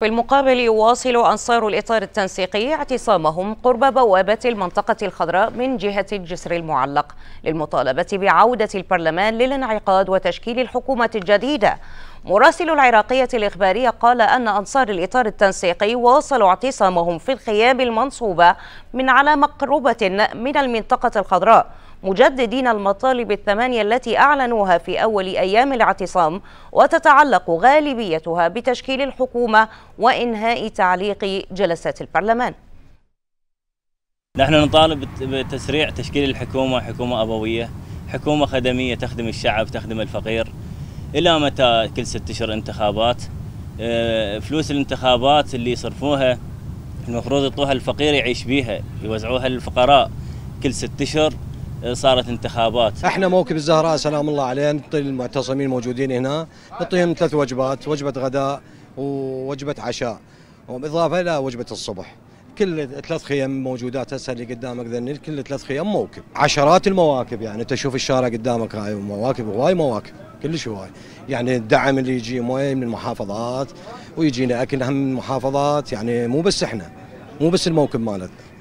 في المقابل يواصل أنصار الإطار التنسيقي اعتصامهم قرب بوابة المنطقة الخضراء من جهة الجسر المعلق للمطالبة بعودة البرلمان للانعقاد وتشكيل الحكومة الجديدة مراسل العراقية الإخبارية قال أن أنصار الإطار التنسيقي واصلوا اعتصامهم في الخيام المنصوبة من على مقربة من المنطقة الخضراء مجددين المطالب الثمانية التي أعلنوها في أول أيام الاعتصام وتتعلق غالبيتها بتشكيل الحكومة وإنهاء تعليق جلسات البرلمان نحن نطالب بتسريع تشكيل الحكومة حكومة أبوية حكومة خدمية تخدم الشعب تخدم الفقير إلى متى كل ست أشهر انتخابات آه، فلوس الانتخابات اللي يصرفوها المفروض يعطوها الفقير يعيش بيها يوزعوها للفقراء كل ست أشهر صارت انتخابات احنا موكب الزهراء سلام الله عليه نعطي المعتصمين الموجودين هنا نعطيهم ثلاث وجبات وجبه غداء ووجبه عشاء وبالاضافه الى وجبه الصبح كل ثلاث خيم موجودات هسه اللي قدامك ذني كل ثلاث خيم موكب عشرات المواكب يعني انت تشوف الشارع قدامك هاي مواكب هواي مواكب كلش هواي يعني الدعم اللي يجي مويه من المحافظات ويجينا اكل هم من المحافظات يعني مو بس احنا مو بس الموكب مالتنا